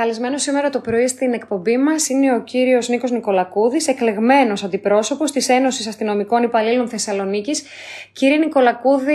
Καλεσμένο σήμερα το πρωί στην εκπομπή μας είναι ο κύριος Νίκος Νικολακούδης, εκλεγμένος αντιπρόσωπος της Ένωσης Αστυνομικών Υπαλλήλων Θεσσαλονίκης. Κύριε Νικολακούδη,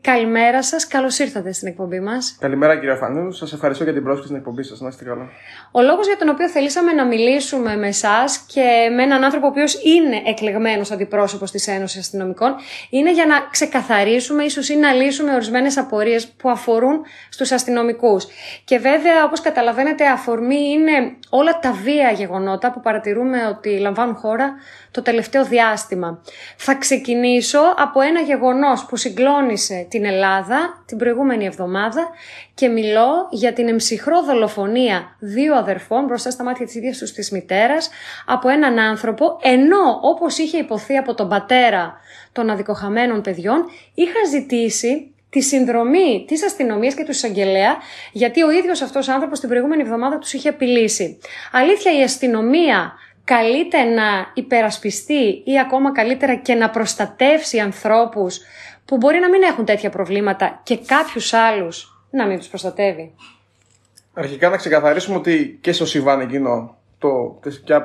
καλημέρα σας. Καλώς ήρθατε στην εκπομπή μας. Καλημέρα, κύριε Φανίου. Σας ευχαριστώ για την πρόσκληση στην εκπομπή σας. Να είστε καλά. Ο λόγος για τον οποίο θελήσαμε να μιλήσουμε με εσάς και με έναν άνθρωπο ο οποίος είναι εκλεγμένος αντιπρόσωπος της Ένωσης Αστυνομικών είναι για να ξεκαθαρίσουμε, ίσως ή να λύσουμε ορισμένες απορίες που αφορούν στους αστυνομικούς. Και βέβαια, όπως καταλαβαίνετε, αφορμή είναι όλα τα βία γεγονότα που παρατηρούμε ότι λαμβάνουν χώρα το τελευταίο διάστημα. Θα ξεκινήσω από ένα γεγονός που συγκλώνησε την Ελλάδα την προηγούμενη εβδομάδα και μιλώ για την εμψυχρό δολοφονία δύο αδερφών μπροστά στα μάτια της ίδιας τους της μητέρας από έναν άνθρωπο ενώ όπως είχε υποθεί από τον πατέρα των αδικοχαμένων παιδιών είχα ζητήσει τη συνδρομή της αστυνομίας και του εισαγγελέα, γιατί ο ίδιος αυτός άνθρωπος την προηγούμενη εβδομάδα τους είχε απειλήσει. Αλήθεια, η αστυνομία καλείται να υπερασπιστεί ή ακόμα καλύτερα και να προστατεύσει ανθρώπους που μπορεί να μην έχουν τέτοια προβλήματα και κάποιους άλλους να μην τους προστατεύει. Αρχικά να ξεκαθαρίσουμε ότι και στο Σιβάν εκείνο το,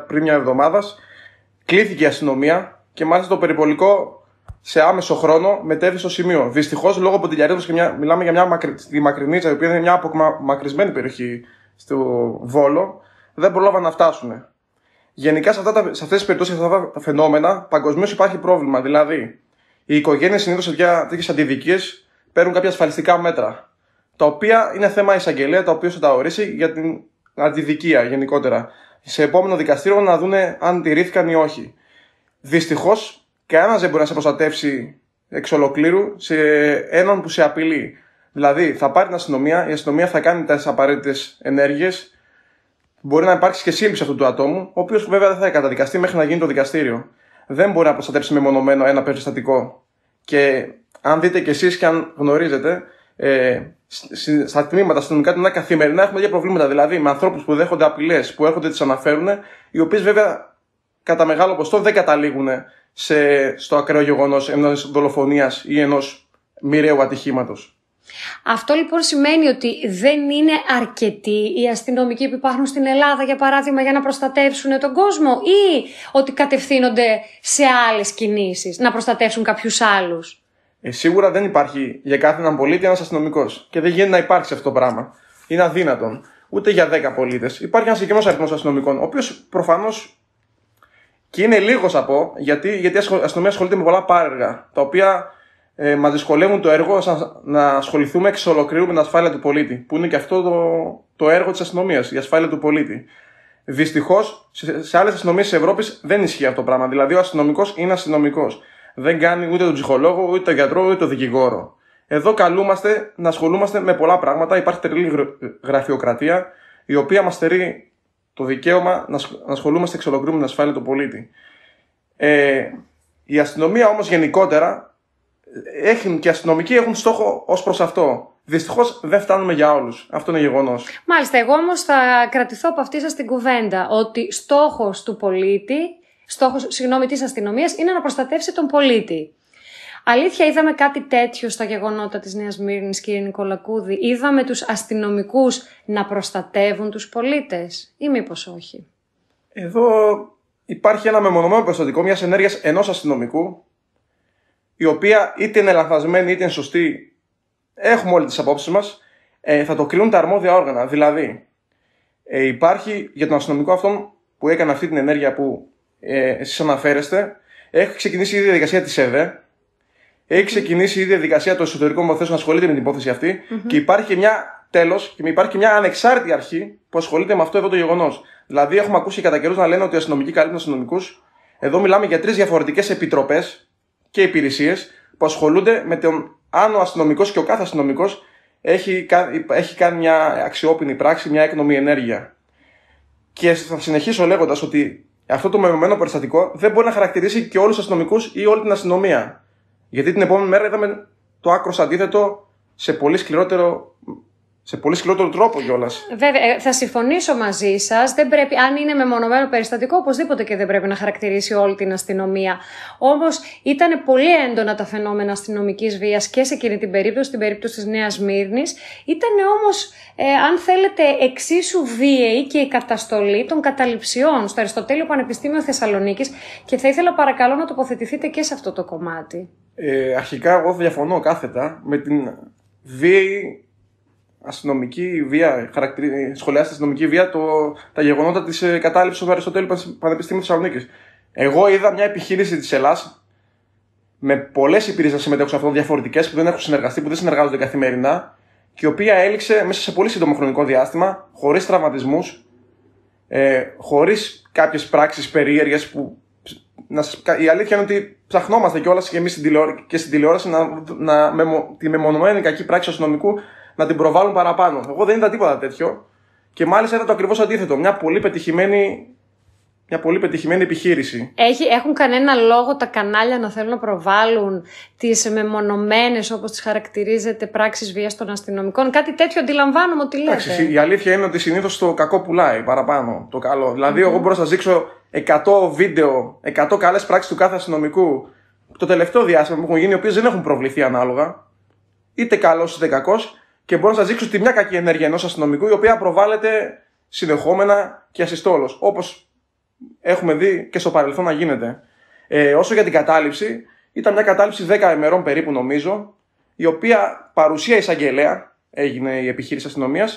πριν μια εβδομάδας κλήθηκε η αστυνομία και μάλιστα το περιπολικό σε άμεσο χρόνο μετέβει στο σημείο. Δυστυχώς, λόγω ποντιλιαρίδου και μια, μιλάμε για μια μακρι, τη μακρινίτσα, η οποία είναι μια απομακρυσμένη περιοχή στο Βόλο, δεν μπορούσαν να φτάσουν. Γενικά, σε, αυτά τα, σε αυτές τις περιπτώσεις, σε αυτά τα φαινόμενα, παγκοσμίως υπάρχει πρόβλημα. Δηλαδή, οι οικογένειες συνήθως σε τέτοιες αντιδικίες παίρνουν κάποια ασφαλιστικά μέτρα. Τα οποία είναι θέμα εισαγγελέα, τα οποία θα τα ορίσει για την αντιδικία γενικότερα. Σε επόμενο δικαστήριο να δουν αν τηρήθηκαν ή όχι. Δυστυχώς, κανένας δεν μπορεί να σε προστατεύσει εξ ολοκλήρου σε έναν που σε απειλεί. Δηλαδή, θα πάρει την αστυνομία, η αστυνομία θα κάνει τις απαραίτητες ενέργειες. Μπορεί να υπάρξει και σύλληψη αυτού του ατόμου, ο οποίος βέβαια δεν θα καταδικαστεί μέχρι να γίνει το δικαστήριο. Δεν μπορεί να προστατεύσει μεμονωμένο ένα περιστατικό. Και αν δείτε κι εσείς και αν γνωρίζετε, ε, στα τμήματα αστυνομικά του καθημερινά έχουμε τέτοια προβλήματα. Δηλαδή, με ανθρώπους που δέχονται απειλές, που έρχονται, τις αναφέρουν, οι οποίες βέβαια κατά μεγάλο ποστό δεν καταλήγουν σε, στο ακραίο γεγονός ενός δολοφονίας ή ενός μοιραίου ατυχήματος. Αυτό λοιπόν σημαίνει ότι δεν είναι αρκετοί οι αστυνομικοί που υπάρχουν στην Ελλάδα, για παράδειγμα, για να προστατεύσουν τον κόσμο, ή ότι κατευθύνονται σε άλλες κινήσεις, να προστατεύσουν κάποιους άλλους. Ε, σίγουρα δεν υπάρχει για κάθε έναν πολίτη ένας αστυνομικός. Και δεν γίνεται να υπάρξει αυτό το πράγμα. Είναι αδύνατον. Ούτε για 10 πολίτες. Υπάρχει ένας συγκεκριμένος αριθμός αστυνομικών, ο οποίος προφανώς και είναι λίγος θα πω, γιατί, γιατί η αστυνομία ασχολείται με πολλά πάρεργα, τα οποία ε, μας δυσκολεύουν το έργο σαν, να ασχοληθούμε εξ ολοκλήρου με την ασφάλεια του πολίτη, που είναι και αυτό το, το έργο της αστυνομίας, η ασφάλεια του πολίτη. Δυστυχώς, σε, σε άλλες αστυνομίες της Ευρώπης δεν ισχύει αυτό το πράγμα. Δηλαδή, ο αστυνομικός είναι αστυνομικός. Δεν κάνει ούτε τον ψυχολόγο, ούτε τον γιατρό, ούτε τον δικηγόρο. Εδώ καλούμαστε να ασχολούμαστε με πολλά πράγματα. Υπάρχει τρελή γραφειοκρατία, η οποία μας στερεί το δικαίωμα να ασχολούμαστε εξ ολοκλήρου με την ασφάλεια του πολίτη. Ε, η αστυνομία όμως γενικότερα ε, έχουν, και οι αστυνομικοί έχουν στόχο ως προς αυτό. Δυστυχώς δεν φτάνουμε για όλους. Αυτό είναι γεγονός. Μάλιστα, εγώ όμως θα κρατηθώ από αυτή σας την κουβέντα ότι στόχος του πολίτη, στόχος συγγνώμη της αστυνομίας είναι να προστατεύσει τον πολίτη. Αλήθεια, είδαμε κάτι τέτοιο στα γεγονότα της Νέας Μύρνης, κύριε Νικολακούδη. Είδαμε τους αστυνομικούς να προστατεύουν τους πολίτες ή μήπως όχι. Εδώ υπάρχει ένα μεμονωμένο περιστατικό μιας ενέργειας ενός αστυνομικού, η οποία είτε είναι λανθασμένη είτε είναι ειναι λαθασμενη ειτε έχουμε όλες τις απόψεις μας, ε, θα το κρίνουν τα αρμόδια όργανα. Δηλαδή, ε, υπάρχει για τον αστυνομικό αυτόν που έκανε αυτή την ενέργεια που ε, εσείς αναφέρεστε, έχει ξεκινήσει η διαδικασία της ΕΔΕ, έχει ξεκινήσει η διαδικασία των εσωτερικών υποθέσεων να ασχολείται με την υπόθεση και υπάρχει και μια τέλος και υπάρχει και μια ανεξάρτητη αρχή που ασχολείται με αυτό εδώ το γεγονός. Δηλαδή, έχουμε ακούσει κατά καιρούς να λένε ότι οι αστυνομικοί καλύπτουν αστυνομικούς. Εδώ μιλάμε για τρεις διαφορετικές επιτροπές και υπηρεσίες που ασχολούνται με τον αν ο αστυνομικός και ο κάθε αστυνομικός έχει, έχει κάνει μια αξιόπινη πράξη, μια έκνομη ενέργεια. Και θα συνεχίσω λέγοντας ότι αυτό το μεμονωμένο περιστατικό δεν μπορεί να χαρακτηρίσει και όλους τους αστυνομικούς ή όλη την αστυνομία. Γιατί την επόμενη μέρα είδαμε το άκρο αντίθετο σε πολύ σκληρότερο σε πολύ σκληρότερο τρόπο κιόλας. Βέβαια, ε, θα συμφωνήσω μαζί σας. Αν είναι μεμονωμένο περιστατικό, οπωσδήποτε και δεν πρέπει να χαρακτηρίσει όλη την αστυνομία. Όμως ήταν πολύ έντονα τα φαινόμενα αστυνομικής βίας και σε εκείνη την περίπτωση, στην περίπτωση της Νέας Μύρνης. Ήταν όμως, ε, αν θέλετε, εξίσου βίαιη και η καταστολή των καταληψιών στο Αριστοτέλειο Πανεπιστήμιο Θεσσαλονίκης. Και θα ήθελα παρακαλώ να τοποθετηθείτε και σε αυτό το κομμάτι. Ε, αρχικά εγώ διαφωνώ κάθετα με την βίαιη αστυνομική βία, χαρακτηρι... στην αστυνομική βία το... τα γεγονότα της ε, κατάληψης του Αριστοτέλου Πανεπιστήμιου Θεσσαλονίκης. Εγώ είδα μια επιχείρηση της Ελλάδα με πολλές υπηρεσίες να συμμετέχουν σε αυτό, διαφορετικές που δεν έχουν συνεργαστεί, που δεν συνεργάζονται καθημερινά και η οποία έληξε μέσα σε πολύ σύντομο χρονικό διάστημα, χωρίς τραυματισμούς, ε, χωρίς κάποιες πράξεις περίεργες που να η αλήθεια είναι ότι ψαχνόμαστε κιόλας και εμείς στην, και στην τηλεόραση να, να με... τη μεμονωμένη κακή πράξη αστυνομικού να την προβάλλουν παραπάνω. Εγώ δεν είδα τίποτα τέτοιο. Και μάλιστα είδα το ακριβώς αντίθετο. Μια πολύ πετυχημένη μια πολύ πετυχημένη επιχείρηση. Έχει, έχουν κανένα λόγο τα κανάλια να θέλουν να προβάλλουν τις μεμονωμένες, όπως τις χαρακτηρίζεται, πράξεις βίας των αστυνομικών. Κάτι τέτοιο αντιλαμβάνομαι ότι λέτε. Εντάξει, η αλήθεια είναι ότι συνήθως το κακό πουλάει παραπάνω το καλό. Δηλαδή, εγώ μπορώ να σας δείξω 100 βίντεο, 100 καλές πράξεις του κάθε αστυνομικού το τελευταίο διάστημα που έχουν γίνει, οι οποίες δεν έχουν προβληθεί ανάλογα. Είτε καλός είτε κακός. Και μπορώ να σας δείξω τη μια κακή ενέργεια ενός αστυνομικού, η οποία προβάλλεται συνεχόμενα και ασυστόλο. Όπως έχουμε δει και στο παρελθόν να γίνεται. Ε, όσο για την κατάληψη, ήταν μια κατάληψη 10 ημερών περίπου νομίζω, η οποία παρουσία εισαγγελέα έγινε η επιχείρηση αστυνομίας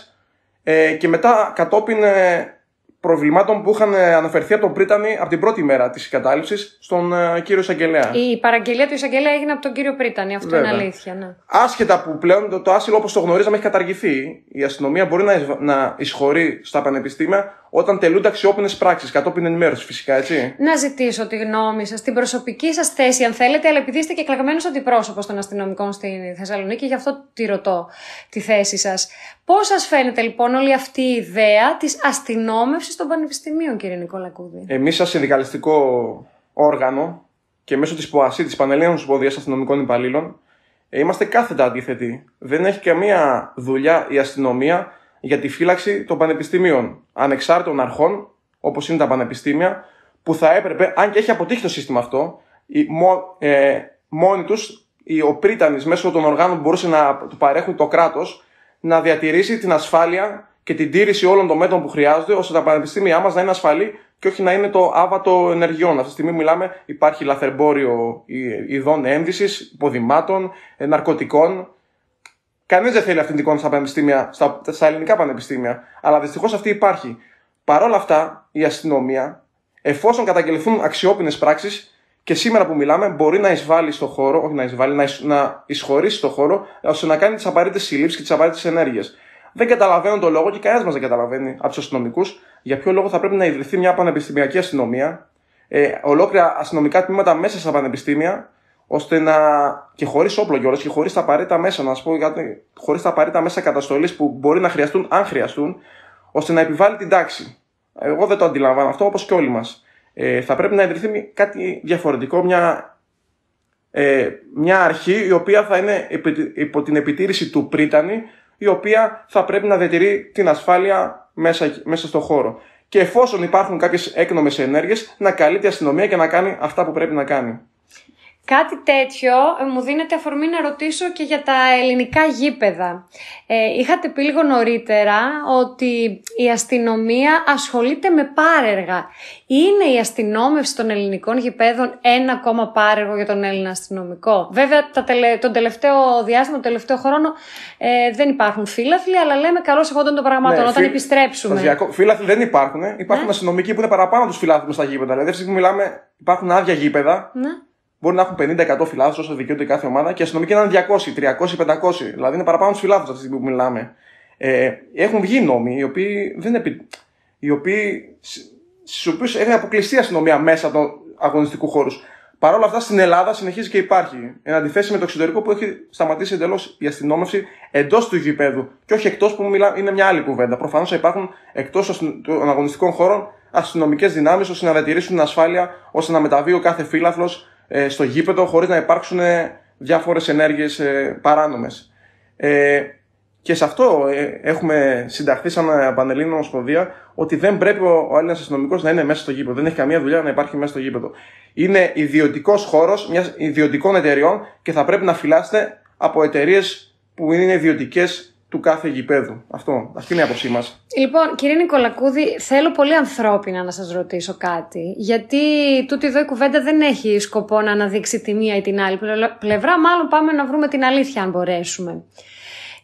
ε, και μετά κατόπιν ε, προβλημάτων που είχαν ε, αναφερθεί από τον Πρίτανη από την πρώτη μέρα της κατάληψης στον ε, κύριο Εισαγγελέα. Η παραγγελία του Εισαγγελέα έγινε από τον κύριο Πρίτανη, αυτό είναι αλήθεια. Ναι. Άσχετα που πλέον το, άσυλο όπως το γνωρίζαμε έχει καταργηθεί, η αστυνομία μπορεί να, να εισχωρεί στα πανεπιστήμια όταν τελούνται αξιόπινες πράξεις κατόπιν ενημέρωσης, φυσικά, έτσι. Να ζητήσω τη γνώμη σας, την προσωπική σας θέση, αν θέλετε, αλλά επειδή είστε και κλαγμένο αντιπρόσωπος των αστυνομικών στη Θεσσαλονίκη, γι' αυτό τη ρωτώ τη θέση σας. Πώς σας φαίνεται λοιπόν όλη αυτή η ιδέα της αστυνόμευσης των πανεπιστημίων, κύριε Νικολακούδη. Εμείς, σαν συνδικαλιστικό όργανο και μέσω της ΠΟΑΣΥ, τη Πανελλήνων Σποδία Αστυνομικών Υπαλλήλων, ε, είμαστε κάθετα αντίθετοι. Δεν έχει καμία δουλειά η αστυνομία για τη φύλαξη των πανεπιστημίων, ανεξάρτητων αρχών, όπως είναι τα πανεπιστήμια, που θα έπρεπε, αν και έχει αποτύχει το σύστημα αυτό, ε, μόνοι τους, ο πρίτανη μέσω των οργάνων που μπορούσε να του παρέχουν το κράτος, να διατηρήσει την ασφάλεια και την τήρηση όλων των μέτρων που χρειάζονται, ώστε τα πανεπιστήμια μας να είναι ασφαλή και όχι να είναι το άβατο ενεργειών. Αυτή τη στιγμή μιλάμε, υπάρχει λαθρεμπόριο ε, ειδών ένδυσης, υποδημάτων, ε, ναρκωτικών Κανείς δεν θέλει αυτήν την εικόνα στα πανεπιστήμια, στα, ελληνικά πανεπιστήμια, αλλά δυστυχώς αυτή υπάρχει. Παρ' όλα αυτά, η αστυνομία, εφόσον καταγγελθούν αξιόπινες πράξεις, και σήμερα που μιλάμε, μπορεί να εισβάλλει στο χώρο, όχι να εισβάλλει, να, να εισχωρήσει στο χώρο, ώστε να κάνει τις απαραίτητες συλλήψεις και τις απαραίτητες ενέργειες. Δεν καταλαβαίνω τον λόγο και κανένας μας δεν καταλαβαίνει από τους αστυνομικούς για ποιο λόγο θα πρέπει να ιδρυθεί μια πανεπιστημιακή αστυνομία, ε, ολόκληρα αστυνομικά τμήματα μέσα στα πανεπιστήμια, ώστε να. και χωρίς όπλο κιόλας και χωρίς τα απαραίτητα μέσα, να πω χωρίς τα απαραίτητα μέσα καταστολής που μπορεί να χρειαστούν, αν χρειαστούν, ώστε να επιβάλλει την τάξη. Εγώ δεν το αντιλαμβάνω αυτό, όπως και όλοι μας. Ε, θα πρέπει να ιδρυθεί κάτι διαφορετικό, μια, ε, μια αρχή η οποία θα είναι υπό την επιτήρηση του πρίτανη, η οποία θα πρέπει να διατηρεί την ασφάλεια μέσα, μέσα στο χώρο. Και εφόσον υπάρχουν κάποιες έκνομες ενέργειες, να καλείται η αστυνομία και να κάνει αυτά που πρέπει να κάνει. Κάτι τέτοιο ε, μου δίνεται αφορμή να ρωτήσω και για τα ελληνικά γήπεδα. Ε, είχατε πει λίγο νωρίτερα ότι η αστυνομία ασχολείται με πάρεργα. Είναι η αστυνόμευση των ελληνικών γηπέδων ένα ακόμα πάρεργο για τον Έλληνα αστυνομικό. Βέβαια, τα τον τελευταίο διάστημα, τον τελευταίο χρόνο ε, δεν υπάρχουν φύλαθλοι, αλλά λέμε καλώς εγώ των πραγμάτων ναι, όταν επιστρέψουμε. Σταζιακό. Φύλαθλοι δεν υπάρχουν. Ναι. Υπάρχουν ναι. αστυνομικοί που είναι παραπάνω τους φυλάθλου στα γήπεδα. Δηλαδή, αυτή μιλάμε, υπάρχουν άδεια γήπεδα. Ναι μπορεί να έχουν 50-100 φυλάδους όσο δικαιούνται κάθε ομάδα και οι αστυνομικοί να είναι 200, 300, 500. Δηλαδή είναι παραπάνω του φυλάδους αυτή που μιλάμε. Ε, έχουν βγει νόμοι οι οποίοι, δεν επι... οι οποίοι στου οποίου έχει αποκλειστεί αστυνομία μέσα τον αγωνιστικού χώρους. Παρ' όλα αυτά στην Ελλάδα συνεχίζει και υπάρχει. Εν αντιθέσει με το εξωτερικό που έχει σταματήσει εντελώς η αστυνόμευση εντός του γηπέδου και όχι εκτός που μιλάμε. είναι μια άλλη κουβέντα. Προφανώς θα υπάρχουν εκτός των αγωνιστικών χώρων αστυνομικές δυνάμεις ώστε να διατηρήσουν την ασφάλεια, ώστε να μεταβεί ο κάθε φύλαθλος ε, στο γήπεδο χωρίς να υπάρξουν ε, διάφορες ενέργειες ε, παράνομες. Ε, και σε αυτό ε, έχουμε συνταχθεί σαν ε, Πανελλήνια Ομοσπονδία ότι δεν πρέπει ο, ο Έλληνας αστυνομικός να είναι μέσα στο γήπεδο. Δεν έχει καμία δουλειά να υπάρχει μέσα στο γήπεδο. Είναι ιδιωτικός χώρος μιας ιδιωτικών εταιριών και θα πρέπει να φυλάστε από εταιρείες που είναι ιδιωτικές του κάθε γηπέδου. Αυτό. Αυτή είναι η άποψή μας. Λοιπόν, κύριε Νικολακούδη, θέλω πολύ ανθρώπινα να σας ρωτήσω κάτι. Γιατί τούτη εδώ η κουβέντα δεν έχει σκοπό να αναδείξει τη μία ή την άλλη πλευρά. Μάλλον πάμε να βρούμε την αλήθεια, αν μπορέσουμε.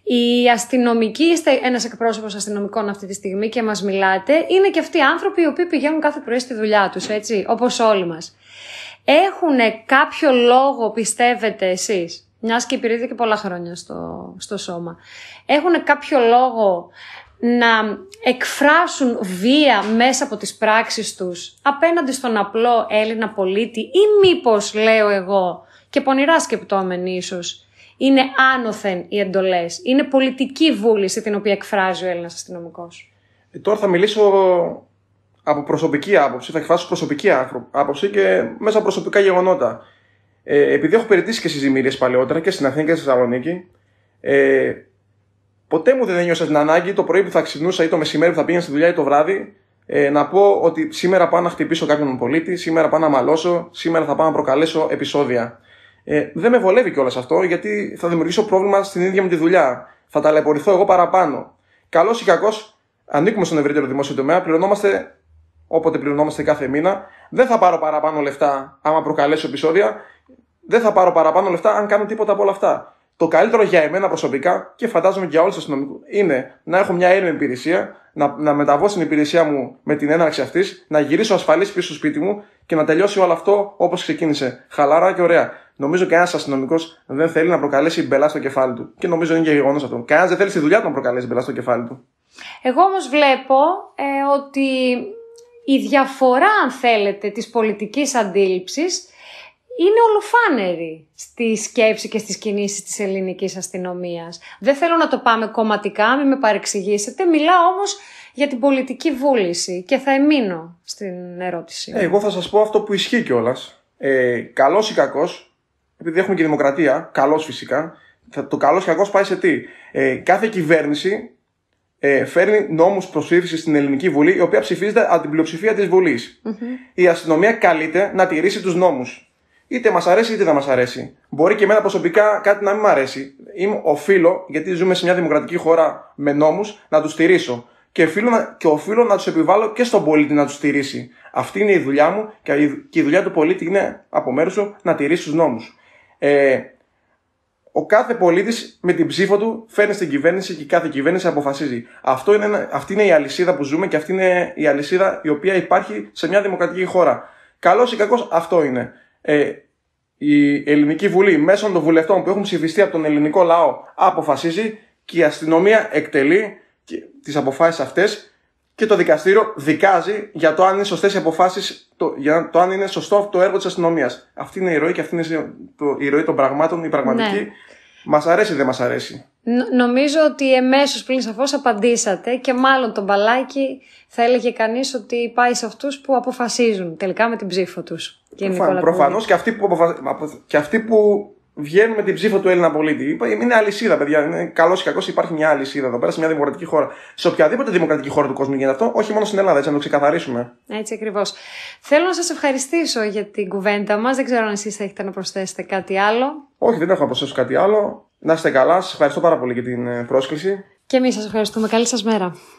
Οι αστυνομικοί, είστε ένας εκπρόσωπος αστυνομικών αυτή τη στιγμή και μας μιλάτε, είναι και αυτοί οι άνθρωποι οι οποίοι πηγαίνουν κάθε πρωί στη δουλειά τους, έτσι, όπως όλοι μας. Έχουν κάποιο λόγο, πιστεύετε εσείς, μιας και υπηρετεί και πολλά χρόνια στο, στο σώμα, έχουν κάποιο λόγο να εκφράσουν βία μέσα από τις πράξεις τους απέναντι στον απλό Έλληνα πολίτη ή μήπως λέω εγώ και πονηρά σκεπτόμενοι ίσως είναι άνωθεν οι εντολές, είναι πολιτική βούληση την οποία εκφράζει ο Έλληνας αστυνομικός. Ε, τώρα θα μιλήσω από προσωπική άποψη, θα εκφράσω προσωπική άποψη και μέσα προσωπικά γεγονότα. Ε, επειδή έχω περιτήσει και συζημίρειε παλαιότερα και στην Αθήνα και στη Θεσσαλονίκη, ε, ποτέ μου δεν ένιωσα την ανάγκη το πρωί που θα ξυπνούσα ή το μεσημέρι που θα πήγαινα στη δουλειά ή το βράδυ ε, να πω ότι σήμερα πάω να χτυπήσω κάποιον πολίτη, σήμερα πάω να μαλώσω, σήμερα θα πάω να προκαλέσω επεισόδια. Ε, δεν με βολεύει κιόλας αυτό γιατί θα δημιουργήσω πρόβλημα στην ίδια μου τη δουλειά. Θα ταλαιπωρηθώ εγώ παραπάνω. Καλός ή κακός, ανήκουμε στον ευρύτερο δημόσιο τομέα, πληρωνόμαστε όποτε πληρωνόμαστε κάθε μήνα. Δεν θα πάρω παραπάνω λεφτά άμα προκαλέσω επεισόδια δεν θα πάρω παραπάνω λεφτά αν κάνω τίποτα από όλα αυτά. Το καλύτερο για εμένα προσωπικά και φαντάζομαι και για όλους τους αστυνομικούς είναι να έχω μια έρημη υπηρεσία, να, να μεταβώ στην υπηρεσία μου με την έναρξη αυτής, να γυρίσω ασφαλής πίσω στο σπίτι μου και να τελειώσει όλο αυτό όπως ξεκίνησε. Χαλαρά και ωραία. Νομίζω και κανένας αστυνομικός δεν θέλει να προκαλέσει μπελά στο κεφάλι του. Και νομίζω είναι και γεγονός αυτό. Κανένας δεν θέλει στη δουλειά του να προκαλέσει μπελά στο κεφάλι του. Εγώ όμως βλέπω ε, ότι η διαφορά, αν θέλετε, της πολιτικής αντίληψης είναι ολοφάνερη στη σκέψη και στις κινήσεις της ελληνικής αστυνομίας. Δεν θέλω να το πάμε κομματικά, μην με παρεξηγήσετε, μιλάω όμως για την πολιτική βούληση και θα εμείνω στην ερώτηση. Ε, εγώ θα σας πω αυτό που ισχύει κιόλας. Ε, καλός ή κακός, επειδή έχουμε και δημοκρατία, καλός φυσικά, θα, το καλός ή κακός πάει σε τι. Ε, κάθε κυβέρνηση ε, φέρνει νόμους προσήφιση στην Ελληνική Βουλή, η οποία ψηφίζεται από την πλειοψηφία της Βουλής. Mm-hmm. Η αστυνομία καλείται να τηρήσει τους νόμους. Είτε μας αρέσει είτε δεν μας αρέσει. Μπορεί και εμένα προσωπικά κάτι να μην μου αρέσει. Είμαι, οφείλω, γιατί ζούμε σε μια δημοκρατική χώρα με νόμους, να τους στηρίσω. Και, οφείλω να, και οφείλω να τους επιβάλλω και στον πολίτη να τους στηρίσει. Αυτή είναι η δουλειά μου και η, και δουλειά του πολίτη είναι από μέρους σου να τηρήσει τους νόμους. Ε, ο κάθε πολίτης με την ψήφο του φέρνει στην κυβέρνηση και κάθε κυβέρνηση αποφασίζει. Αυτό είναι, αυτή είναι η αλυσίδα που ζούμε και αυτή είναι η αλυσίδα η οποία υπάρχει σε μια δημοκρατική χώρα. Καλός ή κακός αυτό είναι ε, η Ελληνική Βουλή μέσω των βουλευτών που έχουν ψηφιστεί από τον ελληνικό λαό αποφασίζει και η αστυνομία εκτελεί τις αποφάσεις αυτές και το δικαστήριο δικάζει για το αν είναι σωστές οι αποφάσεις, το, για το αν είναι σωστό το έργο της αστυνομίας. Αυτή είναι η ροή και αυτή είναι το, η ροή των πραγμάτων, η πραγματική. Ναι. Μας αρέσει ή δεν μας αρέσει. Νομίζω ότι εμέσως πλήν σαφώς απαντήσατε και μάλλον τον μπαλάκι θα έλεγε κανείς ότι πάει σε αυτούς που αποφασίζουν τελικά με την ψήφο τους. Προφανώ και, αυτοί που και αυτοί που βγαίνουν με την ψήφο του Έλληνα πολίτη. Είναι αλυσίδα, παιδιά. Είναι καλός ή κακός, υπάρχει μια αλυσίδα εδώ πέρα σε μια δημοκρατική χώρα. Σε οποιαδήποτε δημοκρατική χώρα του κόσμου γίνεται αυτό, όχι μόνο στην Ελλάδα, έτσι να το ξεκαθαρίσουμε. Έτσι ακριβώς. Θέλω να σας ευχαριστήσω για την κουβέντα μας. Δεν ξέρω αν εσείς έχετε να προσθέσετε κάτι άλλο. Όχι, δεν έχω να προσθέσω κάτι άλλο. Να είστε καλά. Σας ευχαριστώ πάρα πολύ για την ε, πρόσκληση. Και εμείς σας ευχαριστούμε. Καλή σας μέρα.